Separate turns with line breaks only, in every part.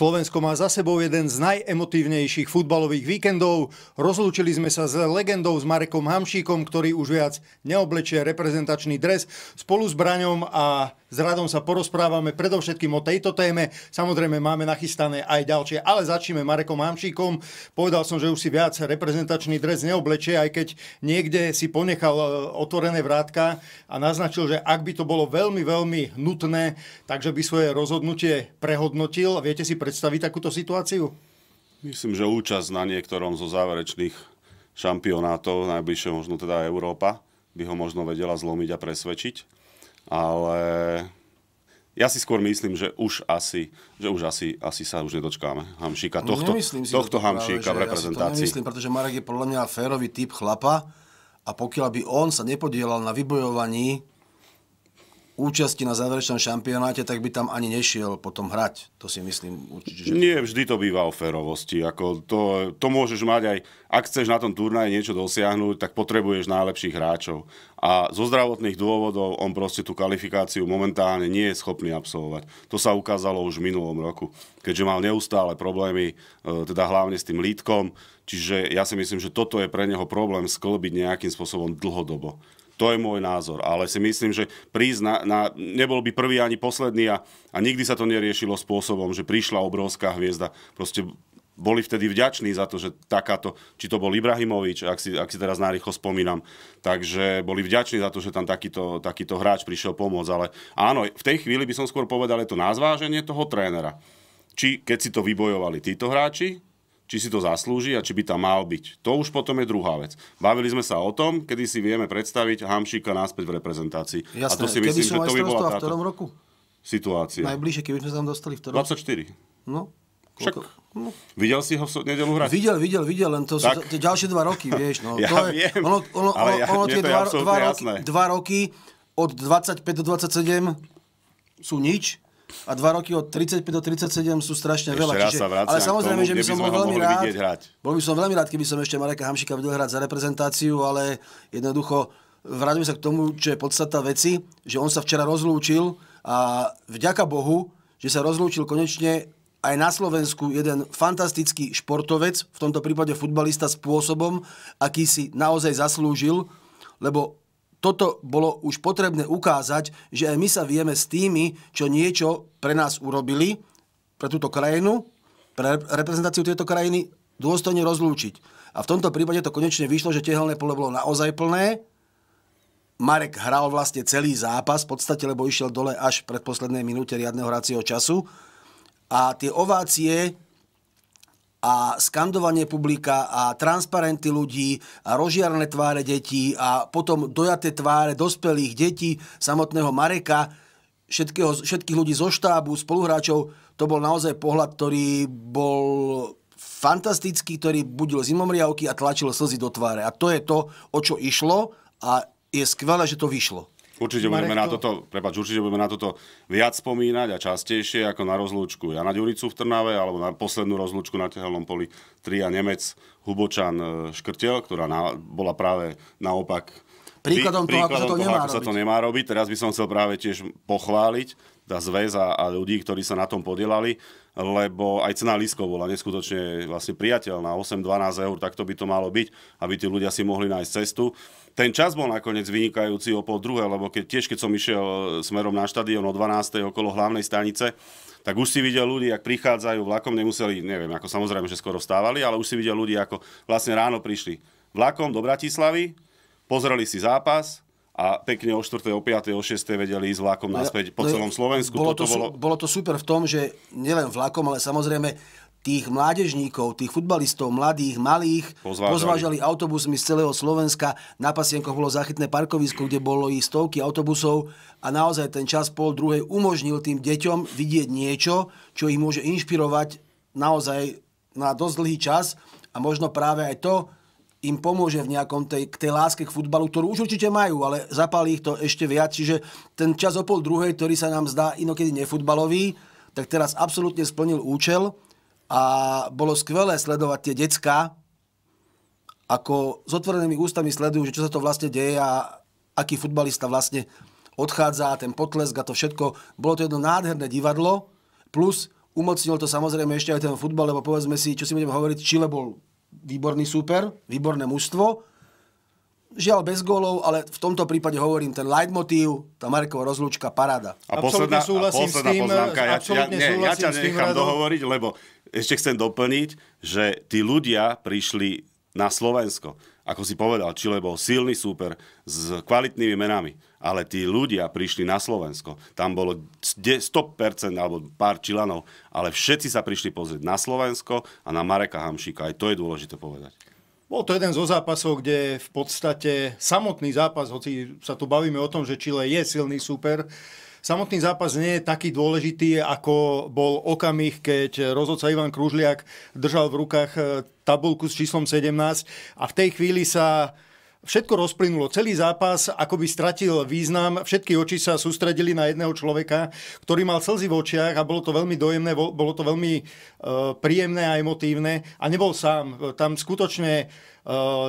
Slovensko má za sebou jeden z najemotívnejších futbalových víkendov. Rozlúčili sme sa s legendou s Marekom Hamšíkom, ktorý už viac neoblečie reprezentačný dres. Spolu s Braňom a s Radom sa porozprávame predovšetkým o tejto téme. Samozrejme máme nachystané aj ďalšie, ale začneme Marekom Hamšíkom. Povedal som, že už si viac reprezentačný dres neoblečie, aj keď niekde si ponechal e, otvorené vrátka a naznačil, že ak by to bolo veľmi, veľmi nutné, takže by svoje rozhodnutie prehodnotil. Viete si pre predstaviť takúto situáciu?
Myslím, že účasť na niektorom zo záverečných šampionátov, najbližšie možno teda Európa, by ho možno vedela zlomiť a presvedčiť. Ale ja si skôr myslím, že už asi, že už asi, asi sa už nedočkáme Hamšíka. No, tohto, si tohto to Hamšíka v reprezentácii. Ja to
pretože Marek je podľa mňa férový typ chlapa a pokiaľ by on sa nepodielal na vybojovaní účasti na záverečnom šampionáte, tak by tam ani nešiel potom hrať. To si myslím určite.
Že... Nie, vždy to býva o férovosti. Ako to, to môžeš mať aj, ak chceš na tom turnaji niečo dosiahnuť, tak potrebuješ najlepších hráčov. A zo zdravotných dôvodov on proste tú kvalifikáciu momentálne nie je schopný absolvovať. To sa ukázalo už v minulom roku, keďže mal neustále problémy, e, teda hlavne s tým lítkom. Čiže ja si myslím, že toto je pre neho problém sklbiť nejakým spôsobom dlhodobo. To je môj názor. Ale si myslím, že prísť na, na nebol by prvý ani posledný a, a nikdy sa to neriešilo spôsobom, že prišla obrovská hviezda. Proste boli vtedy vďační za to, že takáto, či to bol Ibrahimovič, ak si, ak si teraz narýchlo spomínam, takže boli vďační za to, že tam takýto, takýto hráč prišiel pomôcť, ale áno, v tej chvíli by som skôr povedal, je to názváženie toho trénera. Či keď si to vybojovali títo hráči, či si to zaslúži a či by tam mal byť. To už potom je druhá vec. Bavili sme sa o tom, kedy si vieme predstaviť Hamšíka náspäť v reprezentácii. Jasné, a to si myslím, že to by bola táto v ktorom roku? situácia.
Najbližšie, keby sme sa tam dostali v ktorom? 24. No, však, no.
Videl si ho v nedelu hrať? Videl, videl,
videl, len to tak. sú to, to ďalšie dva roky, vieš. No. ja to je, viem, ono, ono, ale ja, ono tie dva, dva, roky, dva roky od 25 do 27 sú nič a 2 roky od 35 do 37 sú strašne ešte veľa. Čiže, ale samozrejme, tomu, že by som bol veľmi rád, hrať. bol by som veľmi rád, keby som ešte Mareka Hamšika videl hrať za reprezentáciu, ale jednoducho vrátim sa k tomu, čo je podstata veci, že on sa včera rozlúčil a vďaka Bohu, že sa rozlúčil konečne aj na Slovensku jeden fantastický športovec, v tomto prípade futbalista, spôsobom, aký si naozaj zaslúžil, lebo toto bolo už potrebné ukázať, že aj my sa vieme s tými, čo niečo pre nás urobili, pre túto krajinu, pre reprezentáciu tejto krajiny, dôstojne rozlúčiť. A v tomto prípade to konečne vyšlo, že tehelné pole bolo naozaj plné. Marek hral vlastne celý zápas, v podstate, lebo išiel dole až pred posledné minúte riadneho hracieho času. A tie ovácie a skandovanie publika a transparenty ľudí a rožiarné tváre detí a potom dojaté tváre dospelých detí, samotného Mareka, všetkého, všetkých ľudí zo štábu, spoluhráčov, to bol naozaj pohľad, ktorý bol fantastický, ktorý budil zimomriavky a tlačil slzy do tváre. A to je to, o čo išlo a je skvelé, že to vyšlo.
Určite budeme, na toto, prepáč, určite budeme na toto viac spomínať a častejšie ako na rozlúčku Jana Ďuricu v Trnave alebo na poslednú rozlúčku na tehelnom poli Tria Nemec Hubočan e, Škrtel, ktorá na, bola práve naopak príkladom, toho, príkladom ako, sa to, toho, nemá ako sa to nemá robiť. Teraz by som chcel práve tiež pochváliť tá zväz a, a ľudí, ktorí sa na tom podielali, lebo aj cena lískov bola neskutočne vlastne priateľná, 8-12 eur, takto by to malo byť, aby tí ľudia si mohli nájsť cestu. Ten čas bol nakoniec vynikajúci o pol druhé, lebo keď, tiež keď som išiel e, smerom na štadión o 12. okolo hlavnej stanice, tak už si videl ľudí, ak prichádzajú vlakom, nemuseli, neviem, ako samozrejme, že skoro vstávali, ale už si videl ľudí, ako vlastne ráno prišli vlakom do Bratislavy, pozreli si zápas, a pekne o 4., o 5., o 6. vedeli ísť vlakom naspäť po celom Slovensku. Bolo to, bolo...
bolo to super v tom, že nielen vlakom, ale samozrejme tých mládežníkov, tých futbalistov, mladých, malých, pozvážali. pozvážali autobusmi z celého Slovenska. Na Pasienkoch bolo záchytné parkovisko, kde bolo ich stovky autobusov a naozaj ten čas pol druhej umožnil tým deťom vidieť niečo, čo ich môže inšpirovať naozaj na dosť dlhý čas a možno práve aj to im pomôže v nejakom tej, k tej láske k futbalu, ktorú už určite majú, ale zapálí ich to ešte viac. Čiže ten čas o pol druhej, ktorý sa nám zdá inokedy nefutbalový, tak teraz absolútne splnil účel a bolo skvelé sledovať tie decka, ako s otvorenými ústami sledujú, že čo sa to vlastne deje a aký futbalista vlastne odchádza, ten potlesk a to všetko. Bolo to jedno nádherné divadlo, plus umocnil to samozrejme ešte aj ten futbal, lebo povedzme si, čo si budeme hovoriť, Chile bol výborný súper, výborné mužstvo, žiaľ bez gólov, ale v tomto prípade hovorím ten leitmotív, tá Markova rozlúčka, paráda. A posledná, a posledná tým, poznámka, ja, ja, nie, ja ťa nechám dohovoriť,
lebo ešte chcem doplniť, že tí ľudia prišli na Slovensko. Ako si povedal, Čile bol silný súper s kvalitnými menami, ale tí ľudia prišli na Slovensko. Tam bolo 100% alebo pár Čilanov, ale všetci sa prišli pozrieť na Slovensko a na Mareka Hamšíka. Aj to je dôležité povedať.
Bol to jeden zo zápasov, kde v podstate samotný zápas, hoci sa tu bavíme o tom, že Chile je silný super, samotný zápas nie je taký dôležitý, ako bol okamih, keď rozhodca Ivan Kružliak držal v rukách tabulku s číslom 17 a v tej chvíli sa Všetko rozplynulo, celý zápas akoby stratil význam, všetky oči sa sústredili na jedného človeka, ktorý mal slzy v očiach a bolo to veľmi dojemné, bolo to veľmi e, príjemné a emotívne a nebol sám. Tam skutočne e,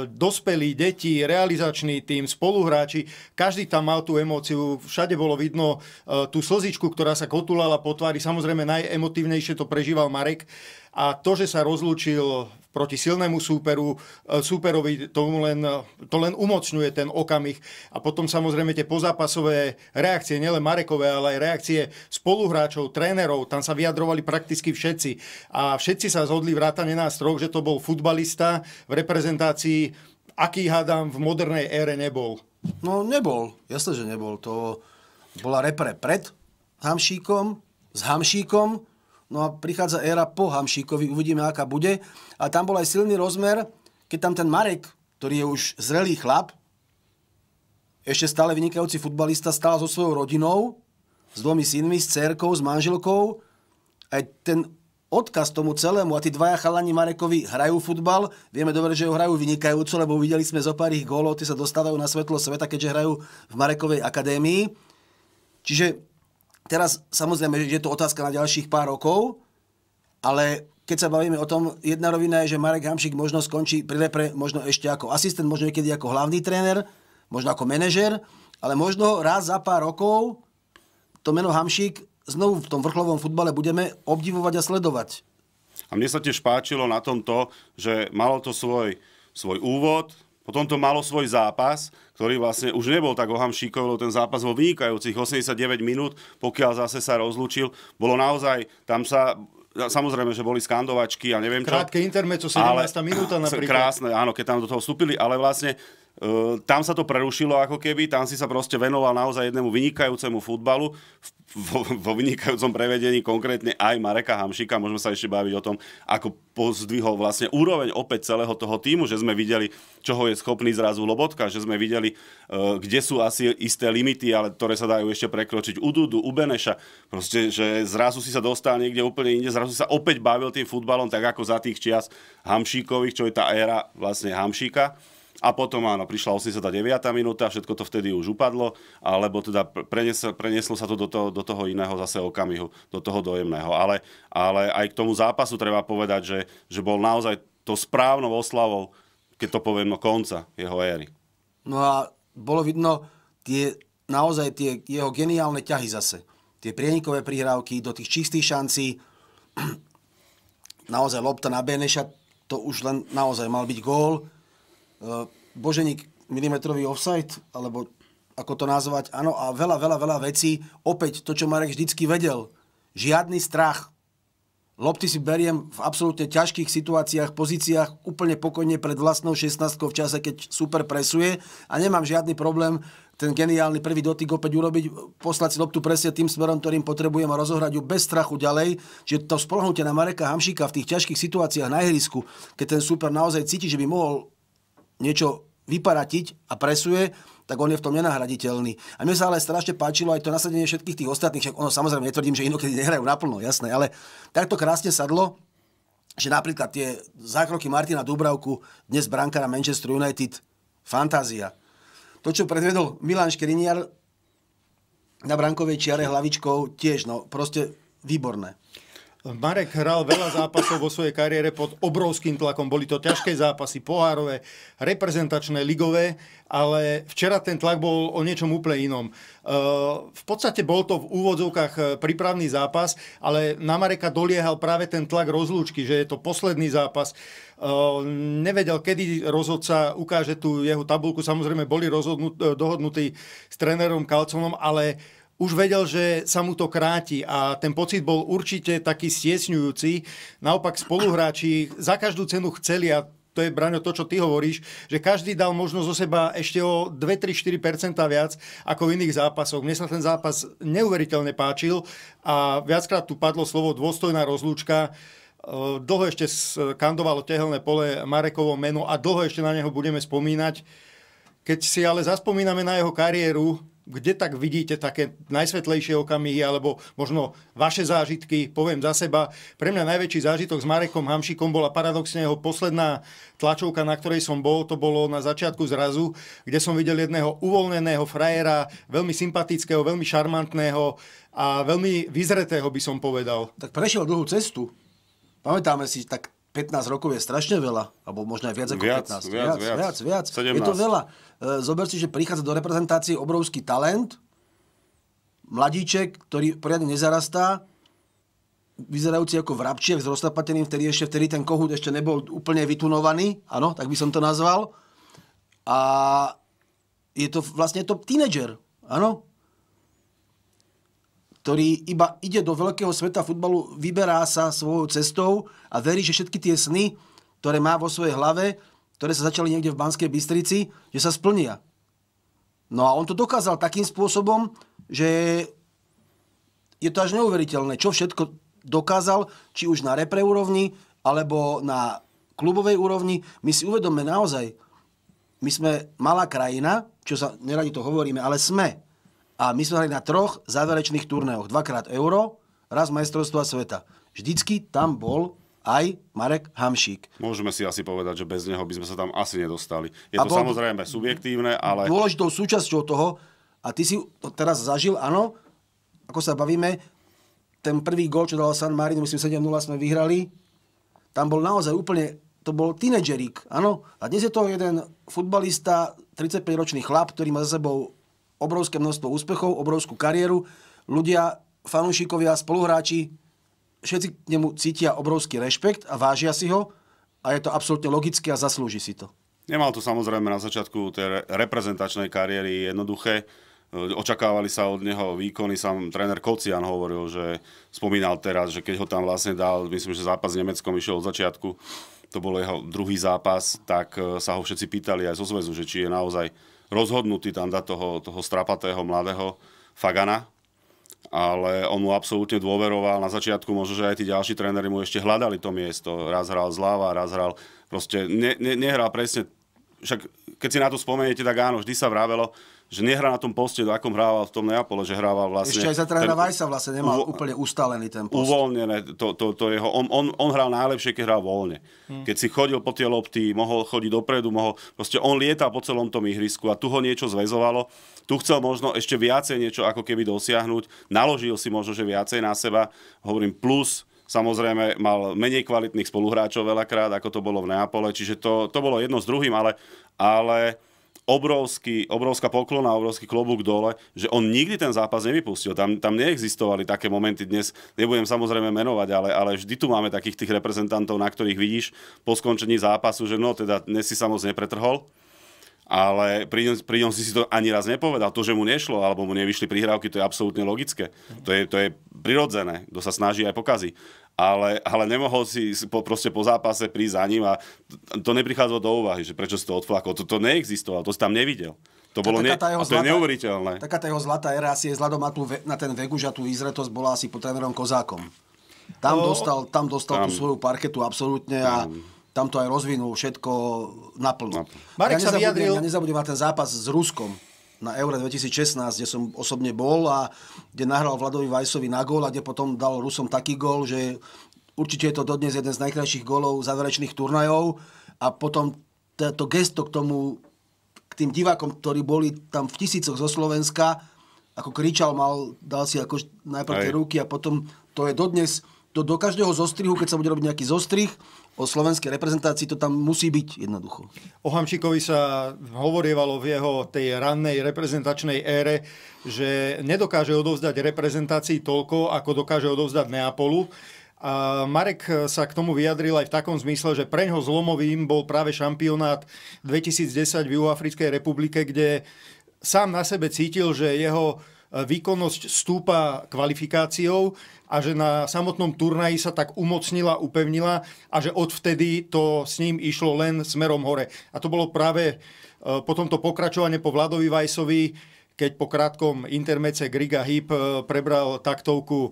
dospelí, deti, realizačný tým, spoluhráči, každý tam mal tú emóciu, všade bolo vidno e, tú slzičku, ktorá sa kotulala po tvári, samozrejme najemotívnejšie to prežíval Marek a to, že sa rozlúčil proti silnému súperu, e, súperovi tomu len, e, to len umocňuje ten okamih a potom samozrejme tie pozápasové reakcie, nielen Marekové, ale aj reakcie spoluhráčov, trénerov, tam sa vyjadrovali prakticky všetci a všetci sa zhodli vrátane nás troch, že to bol futbalista v reprezentácii, aký hádam v modernej ére nebol. No nebol, jasne, že nebol. To bola repre pred Hamšíkom, s
Hamšíkom, No a prichádza éra po Hamšíkovi, uvidíme, aká bude. A tam bol aj silný rozmer, keď tam ten Marek, ktorý je už zrelý chlap, ešte stále vynikajúci futbalista, stál so svojou rodinou, s dvomi synmi, s cerkou, s manželkou. Aj ten odkaz tomu celému a tí dvaja chalani Marekovi hrajú futbal. Vieme dobre, že ho hrajú vynikajúco, lebo videli sme zo pár ich gólov, tie sa dostávajú na svetlo sveta, keďže hrajú v Marekovej akadémii. Čiže Teraz samozrejme, že je to otázka na ďalších pár rokov, ale keď sa bavíme o tom, jedna rovina je, že Marek Hamšik možno skončí pri repre, možno ešte ako asistent, možno niekedy ako hlavný tréner, možno ako manažer, ale možno raz za pár rokov to meno Hamšik znovu v tom vrchlovom futbale budeme obdivovať a sledovať.
A mne sa tiež páčilo na tomto, že malo to svoj, svoj úvod, potom to malo svoj zápas, ktorý vlastne už nebol tak ohamšíkový, lebo ten zápas vo vynikajúcich 89 minút, pokiaľ zase sa rozlúčil, bolo naozaj, tam sa samozrejme, že boli skandovačky a neviem čo. Krátke
intermeco, 17. minúta napríklad. Krásne,
áno, keď tam do toho vstúpili, ale vlastne Ehm, tam sa to prerušilo ako keby, tam si sa proste venoval naozaj jednému vynikajúcemu futbalu, vo, vo vynikajúcom prevedení konkrétne aj Mareka Hamšika, môžeme sa ešte baviť o tom, ako pozdvihol vlastne úroveň opäť celého toho týmu, že sme videli, čoho je schopný zrazu Lobotka, že sme videli, ehm, kde sú asi isté limity, ale ktoré sa dajú ešte prekročiť u Dudu, u Beneša, proste, že zrazu si sa dostal niekde úplne inde, zrazu sa opäť bavil tým futbalom, tak ako za tých čias Hamšíkových, čo je tá éra vlastne Hamšíka a potom áno, prišla 89. minúta, všetko to vtedy už upadlo, alebo teda preneslo, preneslo sa to do toho, do toho iného zase okamihu, do toho dojemného. Ale, ale aj k tomu zápasu treba povedať, že, že bol naozaj to správnou oslavou, keď to poviem, no konca jeho éry.
No a bolo vidno tie, naozaj tie jeho geniálne ťahy zase. Tie prienikové prihrávky do tých čistých šancí, naozaj lopta na Beneša, to už len naozaj mal byť gól, E, Boženík milimetrový offside, alebo ako to nazvať, áno, a veľa, veľa, veľa vecí. Opäť to, čo Marek vždycky vedel. Žiadny strach. Lopty si beriem v absolútne ťažkých situáciách, pozíciách, úplne pokojne pred vlastnou 16 v čase, keď super presuje a nemám žiadny problém ten geniálny prvý dotyk opäť urobiť, poslať si loptu presne tým smerom, ktorým potrebujem a rozohrať ju bez strachu ďalej. Že to spolhnutie na Mareka Hamšíka v tých ťažkých situáciách na ihrisku, keď ten super naozaj cíti, že by mohol niečo vyparatiť a presuje, tak on je v tom nenahraditeľný. A mne sa ale strašne páčilo aj to nasadenie všetkých tých ostatných, však ono samozrejme netvrdím, že inokedy nehrajú naplno, jasné, ale takto krásne sadlo, že napríklad tie zákroky Martina Dubravku, dnes brankára Manchester United, fantázia. To, čo predvedol Milan
Škriniar na brankovej čiare hlavičkou, tiež, no proste výborné. Marek hral veľa zápasov vo svojej kariére pod obrovským tlakom. Boli to ťažké zápasy, pohárové, reprezentačné, ligové, ale včera ten tlak bol o niečom úplne inom. Eh, v podstate bol to v úvodzovkách eh, prípravný zápas, ale na Mareka doliehal práve ten tlak rozlúčky, že je to posledný zápas. Eh, nevedel, kedy rozhodca ukáže tú jeho tabulku. Samozrejme, boli rozhodnut, dohodnutí s trénerom Kalconom, ale už vedel, že sa mu to kráti a ten pocit bol určite taký stiesňujúci. Naopak spoluhráči za každú cenu chceli a to je, Braňo, to, čo ty hovoríš, že každý dal možno zo seba ešte o 2-3-4% viac ako v iných zápasoch. Mne sa ten zápas neuveriteľne páčil a viackrát tu padlo slovo dôstojná rozlúčka. E, dlho ešte skandovalo tehelné pole Marekovo meno a dlho ešte na neho budeme spomínať. Keď si ale zaspomíname na jeho kariéru, kde tak vidíte také najsvetlejšie okamihy, alebo možno vaše zážitky, poviem za seba. Pre mňa najväčší zážitok s Marekom Hamšikom bola paradoxne jeho posledná tlačovka, na ktorej som bol, to bolo na začiatku zrazu, kde som videl jedného uvoľneného frajera, veľmi sympatického, veľmi šarmantného a veľmi vyzretého by som povedal. Tak prešiel dlhú cestu. Pamätáme si, tak 15 rokov je strašne veľa, alebo
možno aj viac ako viac, 15. Viac, viac, viac, viac. viac. Je to veľa. E, zober si, že prichádza do reprezentácie obrovský talent, mladíček, ktorý poriadne nezarastá, vyzerajúci ako vrabčiek s roztapateným, vtedy ešte vtedy ten kohút ešte nebol úplne vytunovaný, áno, tak by som to nazval. A je to vlastne to tínedžer, áno, ktorý iba ide do veľkého sveta futbalu, vyberá sa svojou cestou a verí, že všetky tie sny, ktoré má vo svojej hlave, ktoré sa začali niekde v Banskej Bystrici, že sa splnia. No a on to dokázal takým spôsobom, že je to až neuveriteľné, čo všetko dokázal, či už na repre úrovni, alebo na klubovej úrovni. My si uvedomme naozaj, my sme malá krajina, čo sa neradi to hovoríme, ale sme. A my sme hrali na troch záverečných turnajoch. Dvakrát euro, raz majstrovstva sveta. Vždycky tam bol aj Marek Hamšík.
Môžeme si asi povedať, že bez neho by sme sa tam asi nedostali. Je a to bol, samozrejme subjektívne, ale... Dôležitou
súčasťou toho, a ty si to teraz zažil, áno, ako sa bavíme, ten prvý gol, čo dal San Marino, myslím 7-0 sme vyhrali, tam bol naozaj úplne, to bol tínedžerík, áno. A dnes je to jeden futbalista, 35-ročný chlap, ktorý má za sebou obrovské množstvo úspechov, obrovskú kariéru. Ľudia, fanúšikovia, spoluhráči všetci k nemu cítia obrovský rešpekt a vážia si ho a je to absolútne logické a zaslúži si to.
Nemal to samozrejme na začiatku tej reprezentačnej kariéry jednoduché. E, očakávali sa od neho výkony, sám tréner Kocian hovoril, že spomínal teraz, že keď ho tam vlastne dal, myslím, že zápas s Nemeckom išiel od začiatku, to bol jeho druhý zápas, tak e, sa ho všetci pýtali aj zo zväzu, že či je naozaj rozhodnutý tam dať toho, toho strapatého mladého Fagana, ale on mu absolútne dôveroval. Na začiatku možno, že aj tí ďalší tréneri mu ešte hľadali to miesto. Raz hral zľava, raz hral... Proste ne, ne, nehral presne... Však keď si na to spomeniete, tak áno, vždy sa vravelo, že nehrá na tom poste, do akom hrával v tom Neapole, že hrával vlastne... Ešte aj za trénera Vajsa
vlastne nemal uvo- úplne ustálený ten post.
Uvoľnené, to, to, to jeho, on, on, on hral najlepšie, keď hral voľne. Hmm. Keď si chodil po tie lopty, mohol chodiť dopredu, mohol, proste on lieta po celom tom ihrisku a tu ho niečo zväzovalo. Tu chcel možno ešte viacej niečo ako keby dosiahnuť, naložil si možno, že viacej na seba, hovorím plus, Samozrejme, mal menej kvalitných spoluhráčov veľakrát, ako to bolo v Neapole, čiže to, to bolo jedno s druhým, ale, ale obrovský, obrovská poklona, obrovský klobúk dole, že on nikdy ten zápas nevypustil. Tam, tam neexistovali také momenty dnes, nebudem samozrejme menovať, ale, ale vždy tu máme takých tých reprezentantov, na ktorých vidíš po skončení zápasu, že no teda dnes si samozrejme pretrhol, ale pri ňom, pri ňom si si to ani raz nepovedal. To, že mu nešlo, alebo mu nevyšli prihrávky, to je absolútne logické. To je, to je prirodzené, kto sa snaží aj pokazí ale, ale nemohol si po, proste po zápase prísť za ním a to, to neprichádzalo do úvahy, že prečo si to odflakol. To, to neexistovalo, to si tam nevidel. To bolo ne... tá jeho to je neuveriteľné.
Taká tá jeho zlatá era asi je vzhľadom na, ten Veguž a tú výzretosť bola asi po trénerom Kozákom. Tam, no, dostal, tam dostal tam. tú svoju parketu absolútne a tam, tam to aj rozvinul všetko naplno. naplno. Marek ja nezabudnem, sa vyjadril... Ja nezabudnem na ten zápas s Ruskom na Eure 2016, kde som osobne bol a kde nahral Vladovi Vajsovi na gól a kde potom dal Rusom taký gól, že určite je to dodnes jeden z najkrajších gólov záverečných turnajov a potom to gesto k tomu, k tým divákom, ktorí boli tam v tisícoch zo Slovenska, ako kričal, mal, dal si ako najprv tie ruky a potom to je dodnes, to do každého zostrihu, keď sa bude robiť nejaký zostrih, o slovenskej reprezentácii to tam musí byť jednoducho.
O Hamšikovi sa hovorievalo v jeho tej rannej reprezentačnej ére, že nedokáže odovzdať reprezentácii toľko, ako dokáže odovzdať Neapolu. A Marek sa k tomu vyjadril aj v takom zmysle, že preňho zlomovým bol práve šampionát 2010 v Juhoafrickej republike, kde sám na sebe cítil, že jeho výkonnosť stúpa kvalifikáciou a že na samotnom turnaji sa tak umocnila, upevnila a že odvtedy to s ním išlo len smerom hore. A to bolo práve e, po tomto pokračovanie po Vladovi Vajsovi, keď po krátkom intermece Griga Hip e, prebral taktovku e,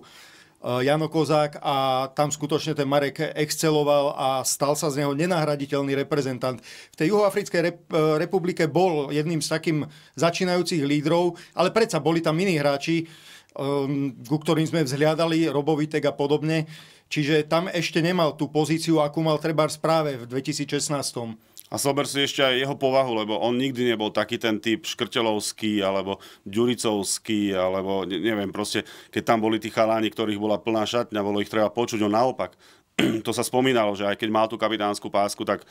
Jano Kozák a tam skutočne ten Marek exceloval a stal sa z neho nenahraditeľný reprezentant. V tej Juhoafrickej rep- republike bol jedným z takým začínajúcich lídrov, ale predsa boli tam iní hráči, Ehm, ku ktorým sme vzhliadali, Robovitek a podobne. Čiže tam ešte nemal tú pozíciu, akú mal treba práve v 2016.
A sober si ešte aj jeho povahu, lebo on nikdy nebol taký ten typ škrtelovský alebo ďuricovský, alebo neviem, proste, keď tam boli tí chaláni, ktorých bola plná šatňa, bolo ich treba počuť, on naopak. to sa spomínalo, že aj keď mal tú kapitánsku pásku, tak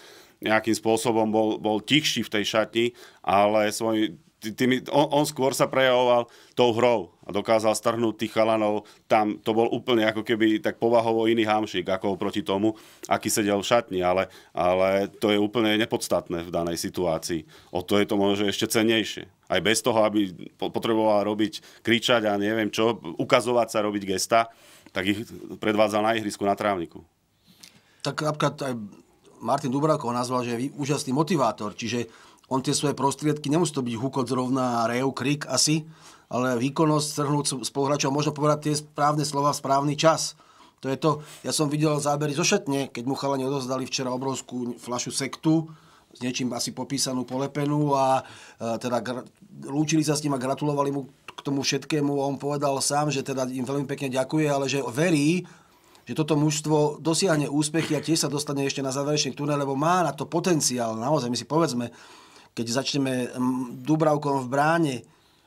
nejakým spôsobom bol, bol tichší v tej šatni, ale svoj tými, on, on skôr sa prejavoval tou hrou a dokázal strhnúť tých chalanov. Tam to bol úplne ako keby tak povahovo iný hamšik ako proti tomu, aký sedel v šatni, ale, ale to je úplne nepodstatné v danej situácii. O to je to možno ešte cenejšie. Aj bez toho, aby potreboval robiť, kričať a neviem čo, ukazovať sa, robiť gesta, tak ich predvádzal na ihrisku, na trávniku.
Tak napríklad aj Martin Dubravko nazval, že je úžasný motivátor, čiže on tie svoje prostriedky, nemusí to byť hukot zrovna, rev, krik asi, ale výkonnosť, strhnúť spoluhráčov, možno povedať tie správne slova v správny čas. To je to, ja som videl zábery zo šatne, keď mu chalani odozdali včera obrovskú flašu sektu, s niečím asi popísanú polepenú a e, teda gr- lúčili sa s ním a gratulovali mu k tomu všetkému a on povedal sám, že teda im veľmi pekne ďakuje, ale že verí, že toto mužstvo dosiahne úspechy a tiež sa dostane ešte na záverečný tunel, lebo má na to potenciál. Naozaj, my si povedzme, keď začneme Dubravkom v bráne,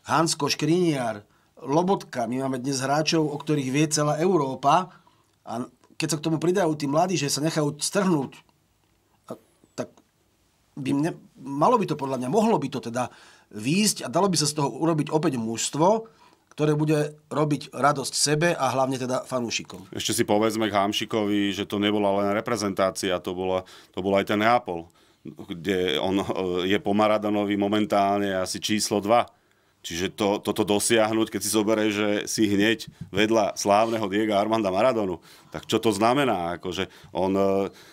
Hansko, Škriniar, Lobotka, my máme dnes hráčov, o ktorých vie celá Európa a keď sa k tomu pridajú tí mladí, že sa nechajú strhnúť, tak by mne, malo by to podľa mňa, mohlo by to teda výjsť a dalo by sa z toho urobiť opäť mužstvo, ktoré bude robiť radosť sebe a hlavne teda fanúšikom. Ešte
si povedzme k Hamšikovi, že to nebola len reprezentácia, to, bola, to bol aj ten Neapol kde on e, je po Maradonovi momentálne asi číslo 2. Čiže to, toto dosiahnuť, keď si zoberieš, že si hneď vedľa slávneho Diega Armanda Maradonu, tak čo to znamená? Akože on e,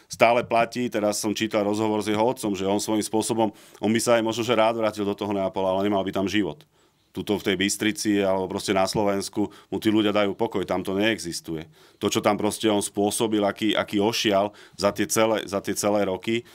stále platí, teraz som čítal rozhovor s jeho otcom, že on svojím spôsobom, on by sa aj možno, že rád vrátil do toho Neapola, ale nemal by tam život. Tuto v tej Bystrici alebo proste na Slovensku mu tí ľudia dajú pokoj, tam to neexistuje. To, čo tam proste on spôsobil, aký, aký ošial za tie celé, za tie celé roky,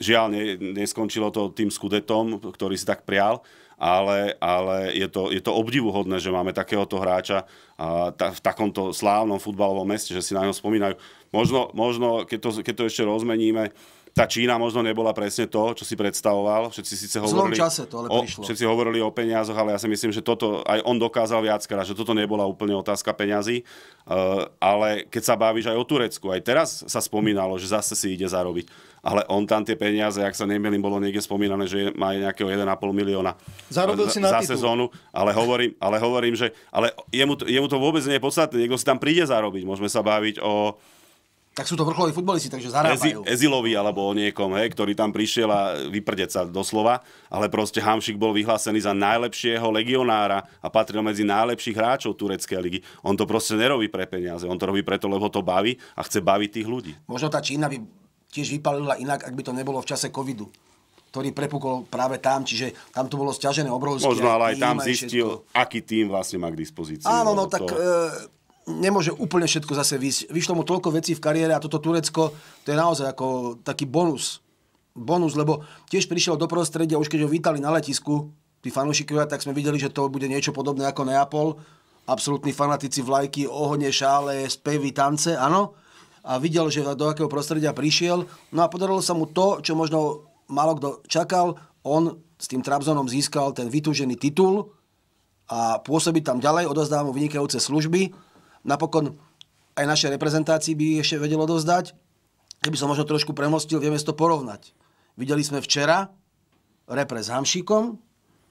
Žiaľ, ne, neskončilo to tým skudetom, ktorý si tak prial, ale, ale je, to, je to obdivuhodné, že máme takéhoto hráča a ta, v takomto slávnom futbalovom meste, že si na ňom spomínajú. Možno, možno keď, to, keď to ešte rozmeníme, tá Čína možno nebola presne to, čo si predstavoval. Všetci síce hovorili, v čase to ale o, Všetci hovorili o peniazoch, ale ja si myslím, že toto aj on dokázal viackrát, že toto nebola úplne otázka peňazí. Uh, ale keď sa bavíš aj o Turecku, aj teraz sa spomínalo, že zase si ide zarobiť. Ale on tam tie peniaze, ak sa nemýlim, bolo niekde spomínané, že má nejakého 1,5 milióna eh, Zarobil si na za titul. sezónu. Ale hovorím, ale hovorím že ale jemu, to, jemu to vôbec nie je podstatné. Niekto si tam príde zarobiť. Môžeme sa baviť o
tak sú to vrcholoví futbalisti, takže zarábajú.
Ezi, Ezilovi alebo o niekom, hej, ktorý tam prišiel a vyprdeť sa doslova, ale proste Hamšik bol vyhlásený za najlepšieho legionára a patril medzi najlepších hráčov tureckej ligy. On to proste nerobí pre peniaze, on to robí preto, lebo to baví a chce baviť tých ľudí.
Možno tá Čína by tiež vypalila inak, ak by to nebolo v čase covidu ktorý prepukol práve tam, čiže tam to bolo stiažené obrovské. Možno, ale aj tam
zistil, aký tým vlastne má k dispozícii. Áno, no tak to...
E, nemôže úplne všetko zase výsť. Vyšlo mu toľko vecí v kariére a toto Turecko, to je naozaj ako taký bonus. Bonus, lebo tiež prišiel do prostredia, už keď ho vítali na letisku, tí fanúšikovia, tak sme videli, že to bude niečo podobné ako Neapol. Absolutní fanatici vlajky, ohne, šále, spevy, tance, áno. A videl, že do akého prostredia prišiel. No a podarilo sa mu to, čo možno malo kto čakal. On s tým Trabzonom získal ten vytúžený titul a pôsobí tam ďalej, odozdá mu vynikajúce služby napokon aj našej reprezentácii by ešte vedelo dozdať. Keby som možno trošku premostil, vieme si to porovnať. Videli sme včera repre s Hamšíkom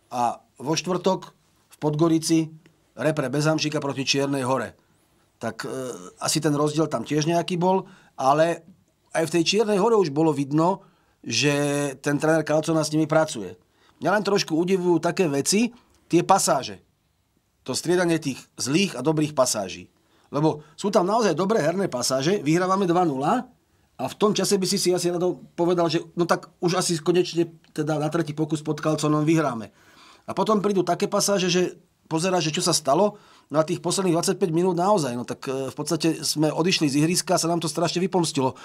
a vo štvrtok v Podgorici repre bez Hamšíka proti Čiernej hore. Tak e, asi ten rozdiel tam tiež nejaký bol, ale aj v tej Čiernej hore už bolo vidno, že ten tréner Kalcona s nimi pracuje. Mňa len trošku udivujú také veci, tie pasáže. To striedanie tých zlých a dobrých pasáží lebo sú tam naozaj dobré herné pasáže, vyhrávame 2-0, a v tom čase by si si asi rado povedal, že no tak už asi konečne teda na tretí pokus pod Kalconom vyhráme. A potom prídu také pasáže, že pozera, že čo sa stalo, no a tých posledných 25 minút naozaj, no tak e, v podstate sme odišli z ihriska a sa nám to strašne vypomstilo.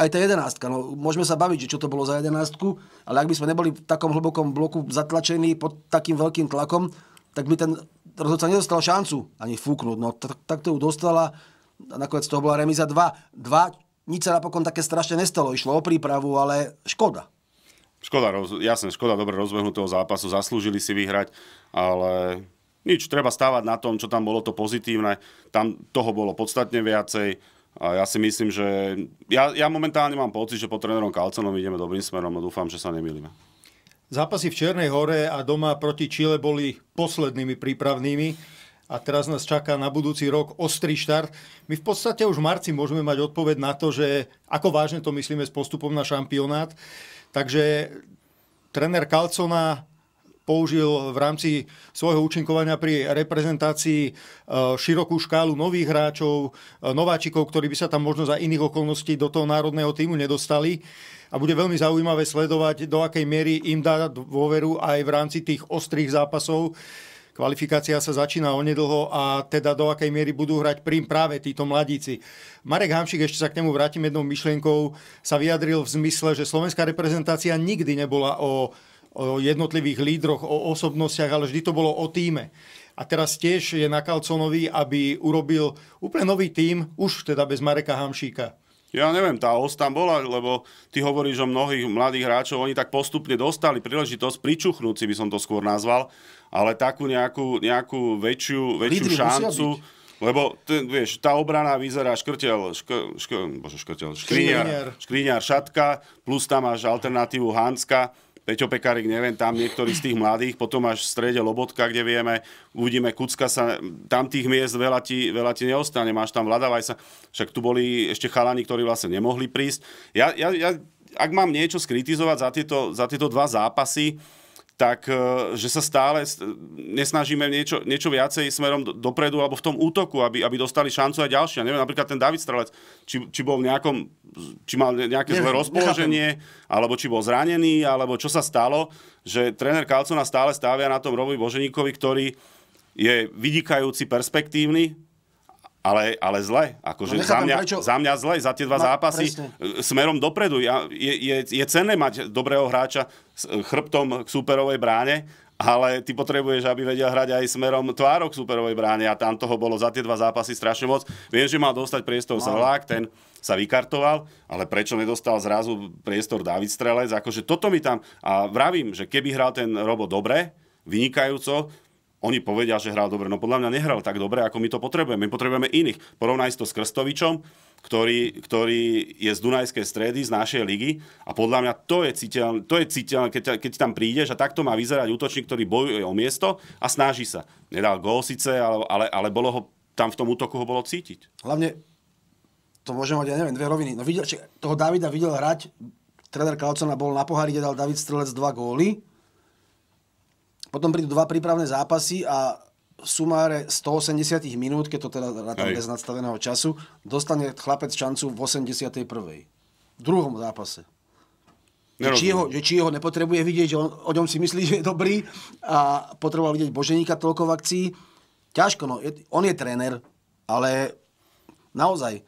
Aj tá jedenástka, no môžeme sa baviť, že čo to bolo za jedenástku, ale ak by sme neboli v takom hlbokom bloku zatlačení pod takým veľkým tlakom, tak by ten rozhodca nedostal šancu ani fúknuť. No tak, to ju dostala. Nakoniec to bola remiza 2. 2. Nič sa napokon také strašne nestalo. Išlo o prípravu, ale škoda.
Škoda, roz, jasne, škoda dobre rozbehnutého zápasu. Zaslúžili si vyhrať, ale nič, treba stávať na tom, čo tam bolo to pozitívne. Tam toho bolo podstatne viacej. A ja si myslím, že ja, ja momentálne mám pocit, že po trénerom Kalcenom ideme dobrým smerom a dúfam, že sa nemýlime.
Zápasy v Čiernej hore a doma proti Čile boli poslednými prípravnými a teraz nás čaká na budúci rok ostrý štart. My v podstate už v marci môžeme mať odpoveď na to, že ako vážne to myslíme s postupom na šampionát. Takže tréner Kalcona použil v rámci svojho účinkovania pri reprezentácii e, širokú škálu nových hráčov, e, nováčikov, ktorí by sa tam možno za iných okolností do toho národného týmu nedostali a bude veľmi zaujímavé sledovať, do akej miery im dá dôveru aj v rámci tých ostrých zápasov. Kvalifikácia sa začína onedlho a teda do akej miery budú hrať prím práve títo mladíci. Marek Hamšik, ešte sa k nemu vrátim jednou myšlienkou, sa vyjadril v zmysle, že slovenská reprezentácia nikdy nebola o o jednotlivých lídroch, o osobnostiach, ale vždy to bolo o týme. A teraz tiež je na Kalconovi, aby urobil úplne nový tým už teda bez Mareka Hamšíka.
Ja neviem, tá os tam bola, lebo ty hovoríš o mnohých mladých hráčov, oni tak postupne dostali príležitosť pričuchnúť si, by som to skôr nazval, ale takú nejakú, nejakú väčšiu, väčšiu Lídry šancu. Lebo, ten, vieš, tá obrana vyzerá škrtel, škr, škr, bože, škrtel, škriniar, škriniar, šatka, plus tam máš alternatívu Hanska, Peťo Pekarik, neviem, tam niektorí z tých mladých, potom až v strede Lobotka, kde vieme, uvidíme Kucka sa, tam tých miest veľa ti, veľa ti neostane, máš tam Vladavaj sa, však tu boli ešte chalani, ktorí vlastne nemohli prísť. Ja, ja, ja ak mám niečo skritizovať za tieto, za tieto dva zápasy, tak e, že sa stále nesnažíme niečo, niečo viacej smerom dopredu alebo v tom útoku, aby, aby dostali šancu aj ďalšia. Neviem, napríklad ten David Strelec, či, či bol v nejakom, či mal nejaké zlé rozpoloženie, alebo či bol zranený, alebo čo sa stalo, že tréner Kalcona stále stávia na tom Robovi Boženíkovi, ktorý je vynikajúci, perspektívny, ale, ale zle. Akože no, za, mňa, prečo... za mňa zle, za tie dva Ma, no, zápasy presne. E, smerom dopredu. Ja, je, je, je cenné mať dobrého hráča E, chrbtom k superovej bráne, ale ty potrebuješ, aby vedel hrať aj smerom tvárok superovej brány a tam toho bolo za tie dva zápasy strašne moc. Viem, že mal dostať priestor no. vlák, ten sa vykartoval, ale prečo nedostal zrazu priestor David Strelec? Akože toto mi tam... A vravím, že keby hral ten robot dobre, vynikajúco, oni povedia, že hral dobre. No podľa mňa nehral tak dobre, ako my to potrebujeme. My potrebujeme iných. Porovnaj to s Krstovičom, ktorý, ktorý je z Dunajskej stredy, z našej ligy a podľa mňa to je citeľné, to je citeľné keď, keď tam prídeš a takto má vyzerať útočník, ktorý bojuje o miesto a snaží sa. Nedal gól síce, ale, ale, ale bolo ho, tam v tom útoku ho bolo
cítiť. Hlavne to môže mať, ja neviem, dve roviny. No videl, či, toho Davida videl hrať, tréner Kalcona bol na pohári, kde dal David Strelec dva góly. Potom prídu dva prípravné zápasy a sumáre 180 minút, keď to teda rátam bez nadstaveného času, dostane chlapec šancu v 81. V druhom zápase. Že či, ho, že či jeho nepotrebuje vidieť, že on, o ňom si myslí, že je dobrý a potreboval vidieť Boženíka toľko v akcii. Ťažko, no. Je, on je tréner, ale naozaj,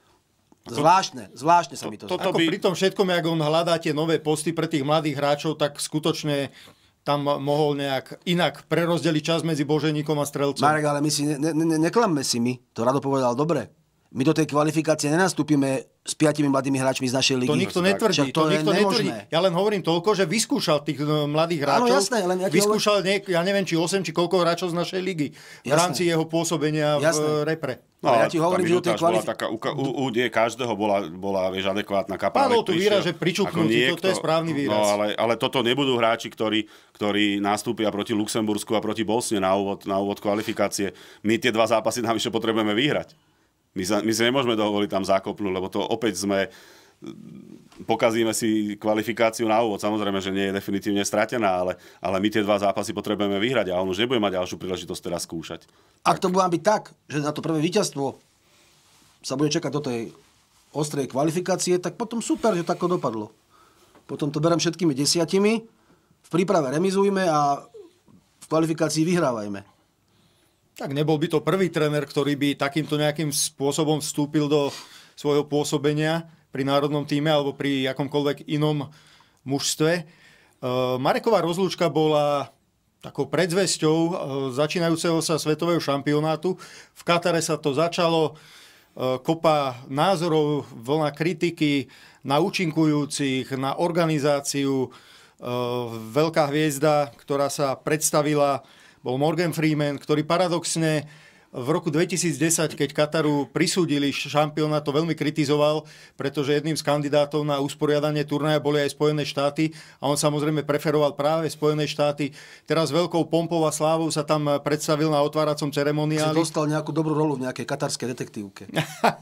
Zvláštne, zvláštne sa to, mi to Ako By...
Pri tom všetkom, ak on hľadá tie nové posty pre tých mladých hráčov, tak skutočne tam mohol nejak inak prerozdeliť čas medzi Boženíkom a Strelcom. Marek,
ale my si, ne, ne, neklamme si my, to Rado povedal dobre my do tej kvalifikácie nenastúpime s piatimi mladými hráčmi z našej ligy. To nikto netvrdí. to, to nikto netvrdí.
Ja len hovorím toľko, že vyskúšal tých e, mladých hráčov. Áno, jasné, len ja vyskúšal, niek- ja neviem, či 8, či koľko hráčov z našej ligy v jasné. rámci jeho pôsobenia e, jasné. v repre. No, ale ja ti no, hovorím, že tej kvalif- taká, u,
u, u nie každého bola, bola vieš, adekvátna kapacita. Padol tu výraz, že pričuknú, to, to je správny no, výraz. No, ale, ale toto nebudú hráči, ktorí, ktorí nastúpia proti Luxembursku a proti Bosne na úvod, na úvod kvalifikácie. My tie dva zápasy navyše potrebujeme vyhrať. My sa, my si nemôžeme dovoliť tam zakopnúť, lebo to opäť sme pokazíme si kvalifikáciu na úvod. Samozrejme, že nie je definitívne stratená, ale, ale my tie dva zápasy potrebujeme vyhrať a on už nebude mať ďalšiu príležitosť teraz skúšať.
Ak to bude byť tak, že na to prvé víťazstvo sa bude čakať do tej ostrej kvalifikácie, tak potom super, že tako dopadlo. Potom to berem všetkými desiatimi, v príprave remizujme a v kvalifikácii vyhrávajme.
Tak nebol by to prvý tréner, ktorý by takýmto nejakým spôsobom vstúpil do svojho pôsobenia pri národnom týme alebo pri akomkoľvek inom mužstve. E, Mareková rozlúčka bola takou predzvesťou e, začínajúceho sa svetového šampionátu. V Katare sa to začalo, e, kopa názorov, vlna kritiky na účinkujúcich, na organizáciu, veľká hviezda, ktorá sa predstavila bol Morgan Freeman, ktorý paradoxne v roku 2010, keď Kataru prisúdili šampióna, to veľmi kritizoval, pretože jedným z kandidátov na usporiadanie turnaja boli aj Spojené štáty a on samozrejme preferoval práve Spojené štáty. Teraz veľkou pompou a slávou sa tam predstavil na otváracom ceremoniáli. Si dostal nejakú dobrú rolu v nejakej katarskej detektívke.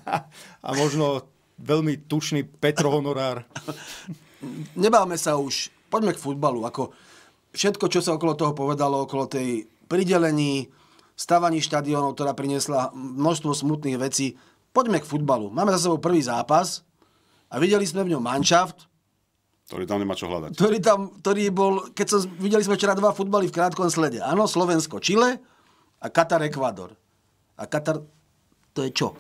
a možno veľmi tučný Petro Honorár.
Nebáme sa už. Poďme k futbalu. Ako všetko, čo sa okolo toho povedalo, okolo tej pridelení, stavaní štadionov, ktorá priniesla množstvo smutných vecí. Poďme k futbalu. Máme za sebou prvý zápas a videli sme v ňom manšaft,
ktorý tam nemá čo hľadať.
Ktorý tam, ktorý bol, keď som, videli sme včera dva futbaly v krátkom slede. Áno, Slovensko, Čile a Katar, Ekvador. A Katar, to je čo?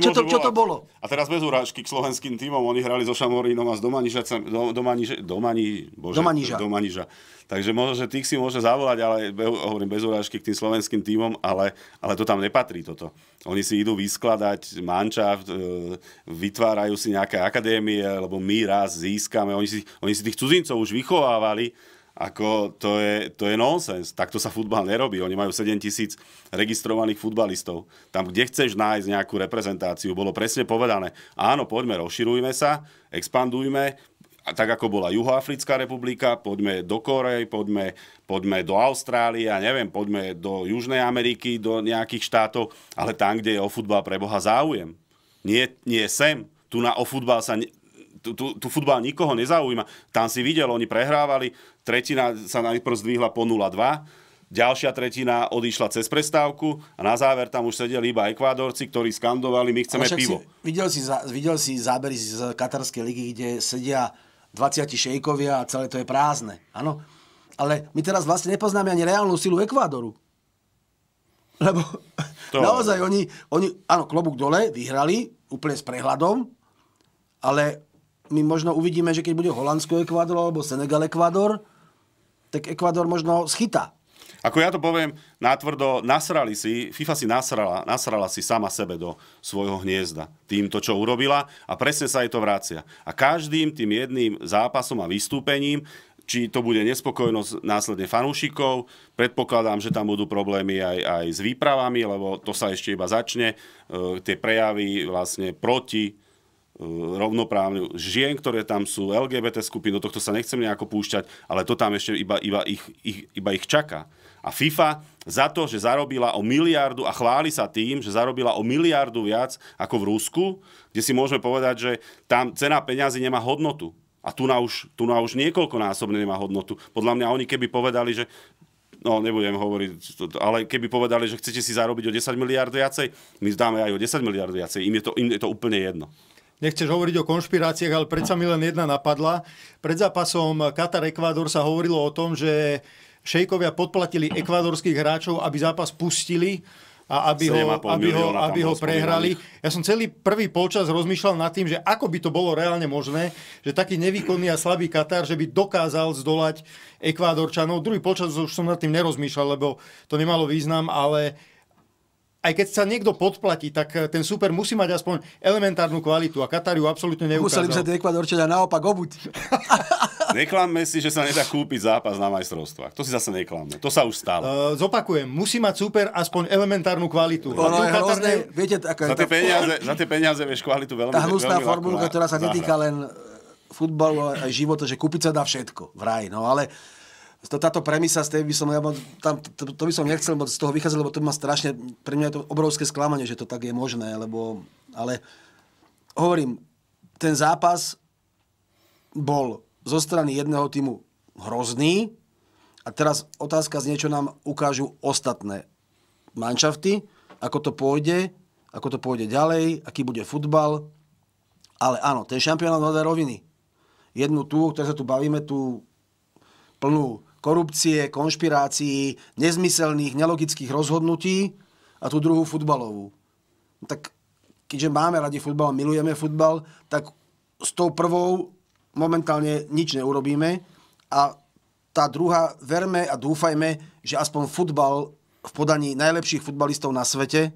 čo, to, čo to bolo?
A teraz bez urážky k slovenským týmom. Oni hrali so Šamorínom a s Domanižacem. Do, domaniže, domani, bože, Domaniža. Domaniža. Takže možno, že tých si môže zavolať, ale hovorím bez urážky k tým slovenským týmom, ale, ale to tam nepatrí toto. Oni si idú vyskladať manča, e, vytvárajú si nejaké akadémie, lebo my raz získame. Oni si, oni si tých cudzincov už vychovávali ako to je, to je nonsens. Takto sa futbal nerobí. Oni majú 7 tisíc registrovaných futbalistov. Tam, kde chceš nájsť nejakú reprezentáciu, bolo presne povedané, áno, poďme, rozširujme sa, expandujme, a tak ako bola Juhoafrická republika, poďme do Korej, poďme, poďme do Austrálie, a neviem, poďme do Južnej Ameriky, do nejakých štátov, ale tam, kde je o futbal pre Boha záujem. Nie, nie sem. Tu na o futbal sa, tu, tu, tu futbal nikoho nezaujíma. Tam si videl, oni prehrávali, tretina sa najprv zdvihla po 0-2, Ďalšia tretina odišla cez prestávku a na záver tam už sedeli iba Ekvádorci, ktorí skandovali, my chceme pivo.
Si, videl, si, videl si zábery z Katarskej ligy, kde sedia 20 šejkovia a celé to je prázdne. Áno. Ale my teraz vlastne nepoznáme ani reálnu silu Ekvádoru. Lebo to... naozaj oni, oni, áno, klobúk dole, vyhrali úplne s prehľadom, ale my možno uvidíme, že keď bude Holandsko ekvador alebo Senegal Ekvador, tak ekvador možno schyta.
Ako ja to poviem, nátvrdo nasrali si, FIFA si nasrala, nasrala si sama sebe do svojho hniezda týmto, čo urobila a presne sa jej to vracia. A každým tým jedným zápasom a vystúpením či to bude nespokojnosť následne fanúšikov. Predpokladám, že tam budú problémy aj, aj s výpravami, lebo to sa ešte iba začne. E, tie prejavy vlastne proti rovnoprávne žien, ktoré tam sú, LGBT skupín, do tohto sa nechcem nejako púšťať, ale to tam ešte iba, iba, ich, ich, iba ich čaká. A FIFA za to, že zarobila o miliardu a chváli sa tým, že zarobila o miliardu viac ako v Rusku, kde si môžeme povedať, že tam cena peňazí nemá hodnotu. A tu na už, tu na už niekoľkonásobne nemá hodnotu. Podľa mňa oni keby povedali, že no nebudem hovoriť, ale keby povedali, že chcete si zarobiť o 10 miliard viacej, my zdáme aj o 10 miliard viacej, im je to, im je to úplne jedno
nechceš hovoriť o konšpiráciách, ale predsa mi len jedna napadla. Pred zápasom Katar-Ekvádor sa hovorilo o tom, že šejkovia podplatili ekvádorských hráčov, aby zápas pustili a aby ho, aby ho, aby ho prehrali. Ja som celý prvý polčas rozmýšľal nad tým, že ako by to bolo reálne možné, že taký nevýkonný a slabý Katar, že by dokázal zdolať Ekvádorčanov. Druhý polčas už som nad tým nerozmýšľal, lebo to nemalo význam, ale aj keď sa niekto podplatí, tak eh, ten super musí mať aspoň elementárnu kvalitu a Katariu absolútne neukázal. Museli by sa tie Ekvadorčania teda naopak obuť.
Neklamme si, že sa nedá kúpiť zápas na majstrovstvách. To si zase neklamme. To sa už stalo.
Uh, zopakujem, musí mať super aspoň elementárnu kvalitu. Ono je Katar hrozné, viete,
ako
za, tie tá... peniaze, za tie peniaze vieš kvalitu veľmi Tá hnusná formulka, ktorá sa netýka
len
futbalu a života, že kúpiť sa dá všetko. Vraj, no ale táto premisa z tej by som, ja, tam, to, to by som nechcel lebo z toho vychádzať, lebo to by ma strašne, pre mňa je to obrovské sklamanie, že to tak je možné, lebo, ale hovorím, ten zápas bol zo strany jedného týmu hrozný a teraz otázka z niečo nám ukážu ostatné manšafty, ako to pôjde, ako to pôjde ďalej, aký bude futbal, ale áno, ten šampionát hľadá roviny. Jednu tú, o ktorej sa tu bavíme, tú plnú korupcie, konšpirácií, nezmyselných, nelogických rozhodnutí a tú druhú futbalovú. Tak keďže máme radi futbal, milujeme futbal, tak s tou prvou momentálne nič neurobíme a tá druhá, verme a dúfajme, že aspoň futbal v podaní najlepších futbalistov na svete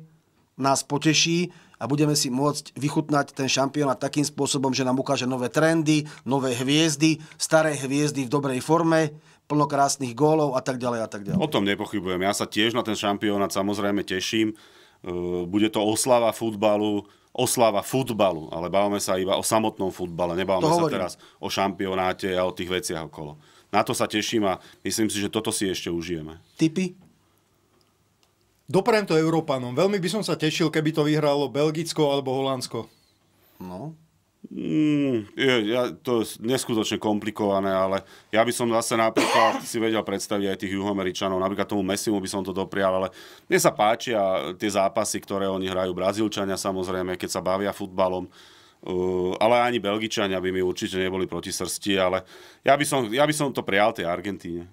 nás poteší a budeme si môcť vychutnať ten šampionát takým spôsobom, že nám ukáže nové trendy, nové hviezdy, staré hviezdy v dobrej forme, plno krásnych gólov a tak ďalej a tak ďalej.
O tom nepochybujem. Ja sa tiež na ten šampionát samozrejme teším. E, bude to oslava futbalu, oslava futbalu, ale bávame sa iba o samotnom futbale, nebávame sa teraz o šampionáte a o tých veciach okolo. Na to sa teším a myslím si, že toto si ešte užijeme.
Tipy? Doprajem to Európanom. Veľmi by som sa tešil, keby to vyhralo Belgicko alebo Holandsko. No,
Mm, je, ja, to je neskutočne komplikované, ale ja by som zase napríklad si vedel predstaviť aj tých juhoameričanov, napríklad tomu Messimu by som to doprial, ale mne sa páčia tie zápasy, ktoré oni hrajú, Brazílčania samozrejme, keď sa bavia futbalom, Uh, ale ani Belgičania by mi určite neboli proti srsti, ale ja by som, ja by som to prijal tej Argentíne.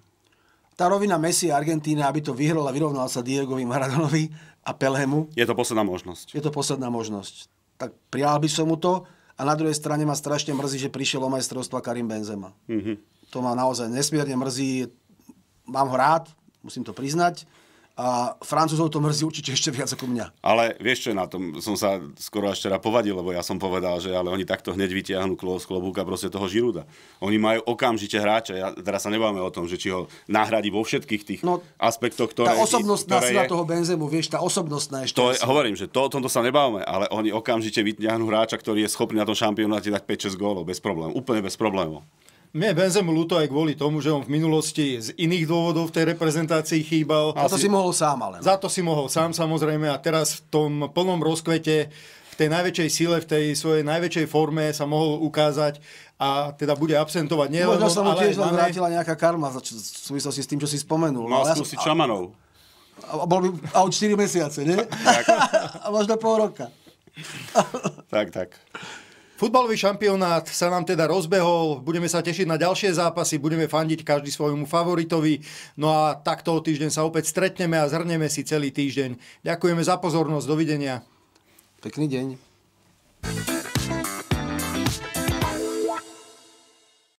Tá rovina Messi a Argentína, aby to vyhrala, vyrovnal sa Diegovi Maradonovi
a Pelhemu. Je to posledná možnosť.
Je to posledná možnosť. Tak prijal by som mu to. A na druhej strane ma strašne mrzí, že prišiel o majstrovstva Karim Benzema. Mm-hmm. To ma naozaj nesmierne mrzí. Mám ho rád, musím to priznať a Francúzov to mrzí určite ešte viac ako mňa.
Ale vieš čo, na tom som sa skoro ešte včera povadil, lebo ja som povedal, že ale oni takto hneď vytiahnu z klobúka proste toho Žiruda. Oni majú okamžite hráča, ja, teraz sa nebávame o tom, že či ho nahradí vo všetkých tých no, aspektoch, ktoré... Tá osobnostná ktoré sila je, toho
Benzemu, vieš, tá osobnostná ešte. To je,
hovorím, že to, o tomto sa nebávame, ale oni okamžite vytiahnu hráča, ktorý je schopný na tom šampionáte dať 5-6 gólov bez problémov, úplne bez problémov.
Mne Benzemu ľúto aj kvôli tomu, že on v minulosti z iných dôvodov v tej reprezentácii chýbal. Za to si mohol sám ale. No. Za to si mohol sám samozrejme a teraz v tom plnom rozkvete v tej najväčšej sile, v tej svojej najväčšej forme sa mohol ukázať a teda bude absentovať nie Možno sa mu tiež len vrátila
nejaká karma v súvislosti s tým, čo si spomenul. Mal no, si ja som...
čamanov. A, bol by, a od 4 mesiace, nie? a možno pol
roka. tak, tak.
Futbalový šampionát sa nám teda rozbehol, budeme sa tešiť na ďalšie zápasy, budeme fandiť každý svojmu favoritovi, no a takto o týždeň sa opäť stretneme a zhrneme si celý týždeň. Ďakujeme za pozornosť, dovidenia. Pekný deň.